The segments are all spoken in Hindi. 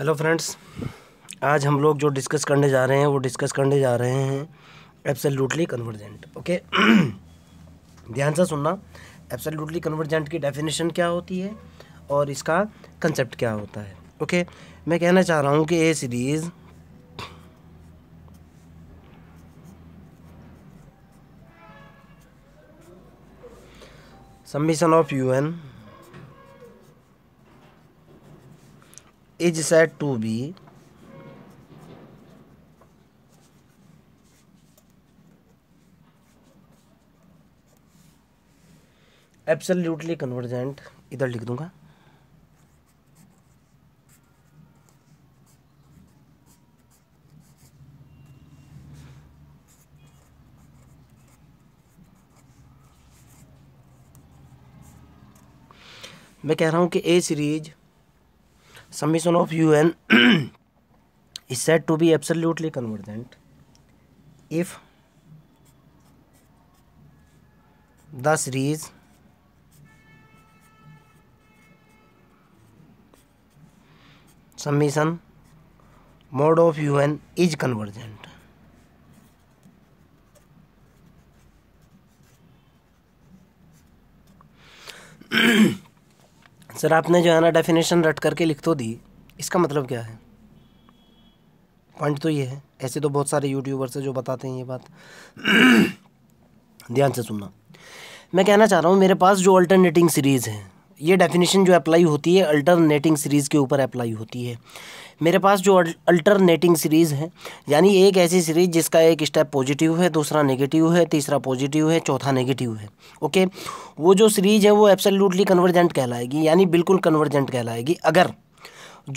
हेलो फ्रेंड्स आज हम लोग जो डिस्कस करने जा रहे हैं वो डिस्कस करने जा रहे हैं एब्सोल्युटली कन्वर्जेंट ओके ध्यान से सुनना एब्सोल्युटली कन्वर्जेंट की डेफिनेशन क्या होती है और इसका कंसेप्ट क्या होता है ओके okay? मैं कहना चाह रहा हूँ कि A series summation of U N is set to be absolutely convergent इधर लिख दूंगा मैं कह रहा हूं कि A series summation of un is said to be absolutely convergent if the series summation mode of un is convergent sir आपने जो है ना डेफिनेशन रट करके लिख तो दी इसका मतलब क्या है पॉइंट तो ये है ऐसे तो बहुत सारे यूट्यूबर्स हैं जो बताते हैं ये बात ध्यान से सुनना मैं कहना चाह रहा हूँ मेरे पास जो अल्टरनेटिंग सीरीज़ हैं ये डेफिनेशन जो अप्लाई होती है अल्टरनेटिंग सीरीज़ के ऊपर अप्लाई होती है मेरे पास जो अल्टरनेटिंग सीरीज़ है यानी एक ऐसी सीरीज़ जिसका एक स्टेप पॉजिटिव है दूसरा नेगेटिव है तीसरा पॉजिटिव है चौथा नेगेटिव है ओके वो जो सीरीज़ है वो एब्सोल्युटली कन्वर्जेंट कहलाएगी यानी बिल्कुल कन्वर्जेंट कहलाएगी अगर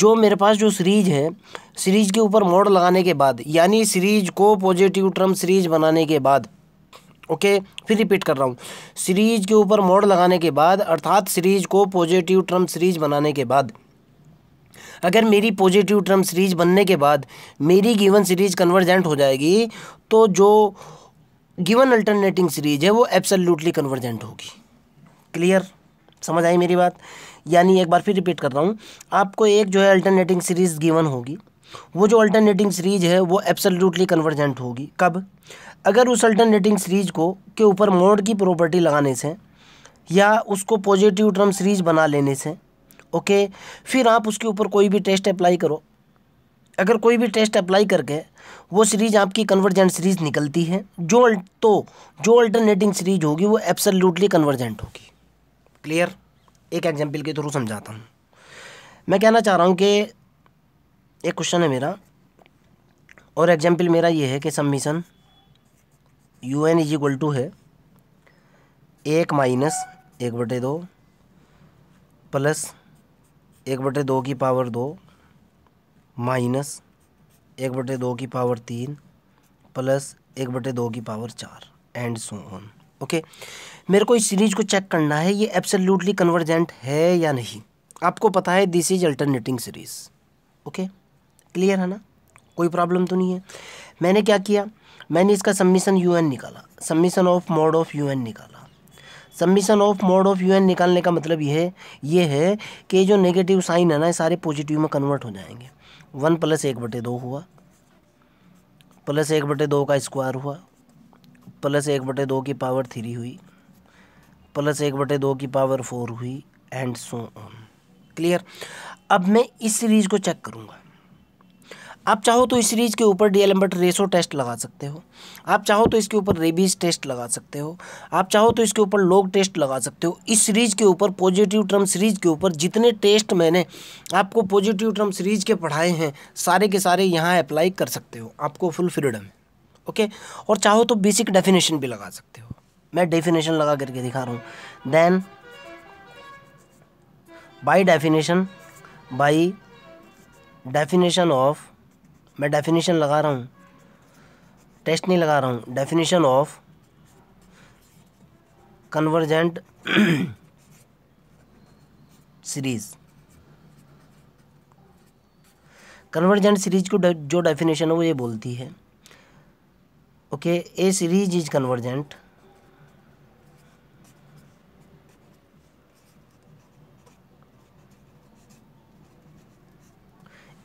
जो मेरे पास जो सीरीज है सीरीज के ऊपर मोड लगाने के बाद यानी सीरीज को पॉजिटिव टर्म सीरीज बनाने के बाद ओके फिर रिपीट कर रहा हूँ सीरीज के ऊपर मोड लगाने के बाद अर्थात सीरीज को पॉजिटिव टर्म सीरीज बनाने के बाद अगर मेरी पॉजिटिव टर्म सीरीज बनने के बाद मेरी गिवन सीरीज कन्वर्जेंट हो जाएगी तो जो गिवन अल्टरनेटिंग सीरीज है वो एब्सोल्युटली कन्वर्जेंट होगी क्लियर समझ आई मेरी बात यानी एक बार फिर रिपीट कर रहा हूँ आपको एक जो है अल्टरनेटिंग सीरीज गिवन होगी वो जो अल्टरनेटिंग सीरीज है वो एब्सोल्युटली कन्वर्जेंट होगी कब अगर उस अल्टरनेटिंग सीरीज को के ऊपर मोड की प्रॉपर्टी लगाने से या उसको पॉजिटिव टर्म सीरीज बना लेने से ओके फिर आप उसके ऊपर कोई भी टेस्ट अप्लाई करो अगर कोई भी टेस्ट अप्लाई करके वो सीरीज आपकी कन्वर्जेंट सीरीज निकलती है जो तो जो अल्टरनेटिंग सीरीज होगी वो एब्सोल्युटली कन्वर्जेंट होगी क्लियर एक एग्जाम्पल के थ्रू समझाता हूँ मैं कहना चाह रहा हूँ कि एक क्वेश्चन है मेरा और एग्जाम्पल मेरा ये है कि summation U N is equal to है एक माइनस एक बटे दो प्लस एक बटे दो की पावर दो माइनस एक बटे दो की पावर तीन प्लस एक बटे दो की पावर चार एंड सो ऑन ओके मेरे को इस सीरीज को चेक करना है ये एब्सोल्युटली कन्वर्जेंट है या नहीं आपको पता है this is alternating series okay clear है ना कोई प्रॉब्लम तो नहीं है मैंने क्या किया मैंने इसका सबमिशन यूएन निकाला summation of mod of U N निकाला summation of mod of U N निकालने का मतलब ये है ये है कि जो नेगेटिव साइन है ना सारे पॉजिटिव में कन्वर्ट हो जाएंगे वन प्लस एक बटे दो हुआ प्लस एक बटे दो का स्क्वायर हुआ प्लस एक बटे दो की पावर थ्री हुई प्लस एक बटे दो की पावर फोर हुई एंड सो ऑन क्लियर अब मैं इस सीरीज को चेक करूँगा आप चाहो तो इस सीरीज के ऊपर डी एम्बर्ट रेसो टेस्ट लगा सकते हो आप चाहो तो इसके ऊपर रेबीज टेस्ट लगा सकते हो आप चाहो तो इसके ऊपर लोग टेस्ट लगा सकते हो इस सीरीज के ऊपर पॉजिटिव टर्म सीरीज के ऊपर जितने टेस्ट मैंने आपको पॉजिटिव टर्म सीरीज के पढ़ाए हैं सारे के सारे यहाँ अप्लाई कर सकते हो आपको फुल फ्रीडम है ओके और चाहो तो बेसिक डेफिनेशन भी लगा सकते हो मैं डेफिनेशन लगा करके दिखा रहा हूँ then by definition by definition of मैं डेफिनेशन लगा रहा हूँ टेस्ट नहीं लगा रहा हूँ definition of convergent series convergent series को जो डेफिनेशन है वो ये बोलती है okay a series is convergent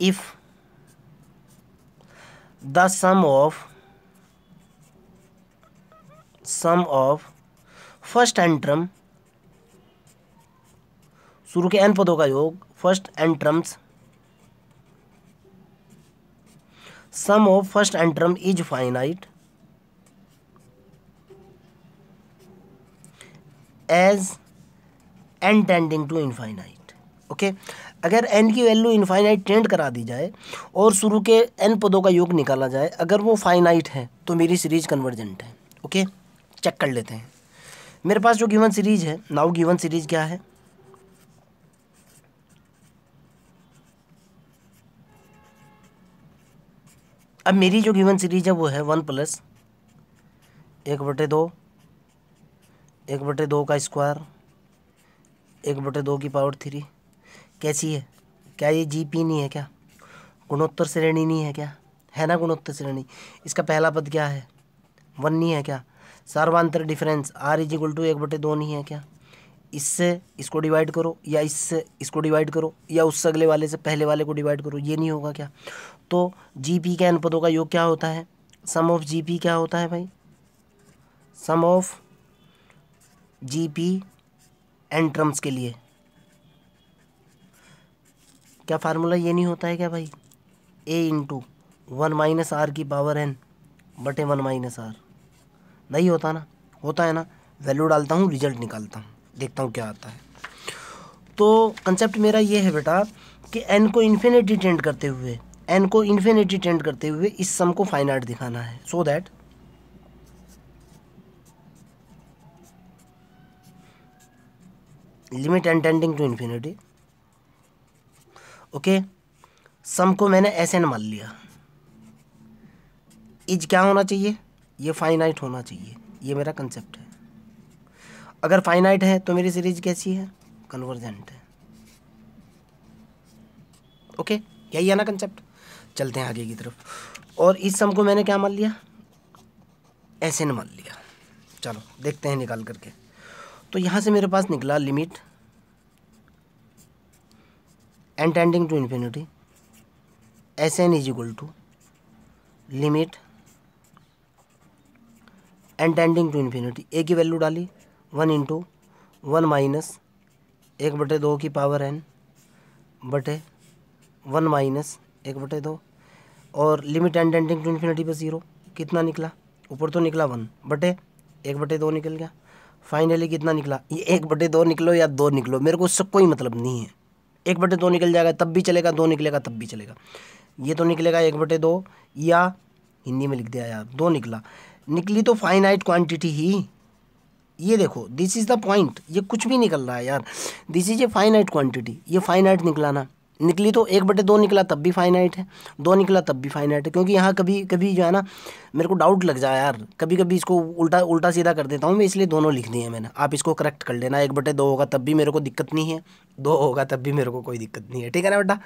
if the sum of sum of first N term शुरू के एन पदों का योग first N terms sum of first N term is finite as N tending to infinite okay अगर एन की वैल्यू इनफाइनाइट ट्रेंड करा दी जाए और शुरू के एन पदों का योग निकाला जाए अगर वो फाइनाइट है तो मेरी सीरीज कन्वर्जेंट है ओके चेक कर लेते हैं मेरे पास जो गिवन सीरीज है नाउ गिवन सीरीज क्या है अब मेरी जो गिवन सीरीज है वो है वन प्लस एक बटे दो एक बटे दो का स्क्वायर एक बटे दो की पावर थ्री कैसी है क्या ये जी पी नहीं है क्या गुणोत्तर श्रेणी नहीं है क्या है ना गुणोत्तर श्रेणी इसका पहला पद क्या है वन नहीं है क्या सर्वांतर difference R is equal to एक बटे दो नहीं है क्या इससे इसको डिवाइड करो या इससे इसको डिवाइड करो या उससे अगले वाले से पहले वाले को डिवाइड करो ये नहीं होगा क्या तो जी पी के अनुपदों का योग क्या होता है सम ऑफ जी पी क्या होता है भाई sum of G P N के लिए क्या फार्मूला ये नहीं होता है क्या भाई A into one minus R की पावर एन बटे वन माइनस आर नहीं होता ना होता है ना वैल्यू डालता हूँ रिजल्ट निकालता हूँ देखता हूँ क्या आता है तो कंसेप्ट मेरा ये है बेटा कि एन को इन्फिनिटी टेंड करते हुए एन को इन्फिनिटी टेंड करते हुए इस सम को फाइन आर्ट दिखाना है so so that limit N tending to infinity okay sum को मैंने एस एन मान लिया इज क्या होना चाहिए ये फाइनाइट होना चाहिए ये मेरा कंसेप्ट है अगर फाइनाइट है तो मेरी सीरीज कैसी है कन्वर्जेंट है ओके यही है ना कंसेप्ट चलते हैं आगे की तरफ और इस सम को मैंने क्या मान लिया एस एन मान लिया चलो देखते हैं निकाल करके तो यहाँ से मेरे पास निकला limit N tending to infinity S N is equal to limit N tending to infinity A की वैल्यू डाली वन इंटू वन माइनस एक बटे दो की पावर एन बटे वन माइनस एक बटे दो और limit N tending to infinity पे ज़ीरो कितना निकला ऊपर तो निकला वन बटे एक बटे दो निकल गया फाइनली कितना निकला ये एक बटे दो निकलो या दो निकलो मेरे को उससे कोई मतलब नहीं है एक बटे दो निकल जाएगा तब भी चलेगा दो निकलेगा तब भी चलेगा ये तो निकलेगा एक बटे दो या हिंदी में लिख दिया यार दो निकला निकली तो फाइनाइट क्वांटिटी ही ये देखो दिस इज़ द पॉइंट ये कुछ भी निकल रहा है यार this is a finite quantity ये फाइनाइट निकलाना निकली तो एक बटे दो निकला तब भी फाइनाइट है दो निकला तब भी फाइनाइट है क्योंकि यहाँ कभी कभी जो है ना मेरे को डाउट लग जाए यार कभी कभी इसको उल्टा उल्टा सीधा कर देता हूँ मैं इसलिए दोनों लिख दिए मैंने आप इसको करेक्ट कर लेना एक बटे दो होगा तब भी मेरे को दिक्कत नहीं है दो होगा तब भी मेरे को कोई दिक्कत नहीं है ठीक है ना बेटा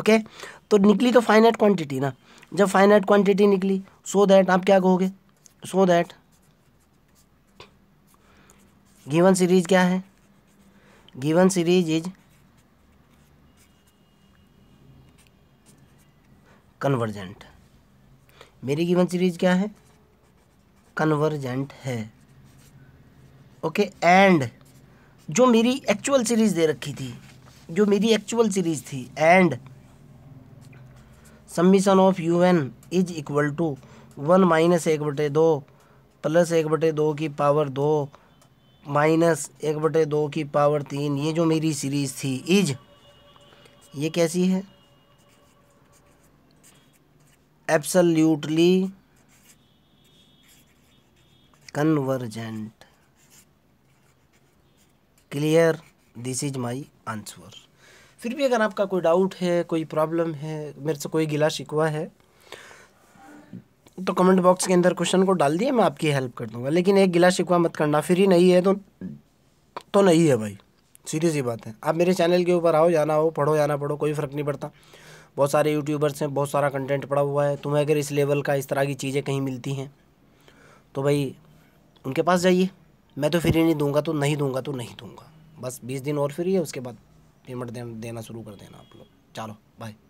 ओके तो निकली तो फाइनाइट क्वान्टिटी ना जब फाइनाइट क्वान्टिटी निकली सो दैट आप क्या कहोगे सो दैट गिवन सीरीज क्या है गिवन सीरीज इज कन्वर्जेंट मेरी गिवन सीरीज क्या है कन्वर्जेंट है ओके okay, एंड जो मेरी एक्चुअल सीरीज दे रखी थी जो मेरी एक्चुअल सीरीज थी and summation of U N is equal to one minus एक बटे दो प्लस एक बटे दो की पावर दो माइनस एक बटे दो की पावर तीन ये जो मेरी सीरीज़ थी इज ये कैसी है absolutely convergent clear this is my answer फिर भी अगर आपका कोई डाउट है कोई प्रॉब्लम है मेरे से कोई गिला शिकवा है तो कमेंट बॉक्स के अंदर क्वेश्चन को डाल दिए मैं आपकी हेल्प कर दूंगा लेकिन एक गिला शिकवा मत करना फिर ही नहीं है तो तो नहीं है भाई सीधी सी बात है आप मेरे चैनल के ऊपर आओ जाना हो पढ़ो जाना पढ़ो कोई फ़र्क नहीं पड़ता बहुत सारे यूट्यूबर्स हैं बहुत सारा कंटेंट पड़ा हुआ है तुम्हें अगर इस लेवल का इस तरह की चीज़ें कहीं मिलती हैं तो भाई उनके पास जाइए मैं तो फ्री नहीं दूंगा तो नहीं दूंगा तो नहीं दूंगा बस बीस दिन और फ्री है उसके बाद पेमेंट देना शुरू कर देना आप लोग चलो बाय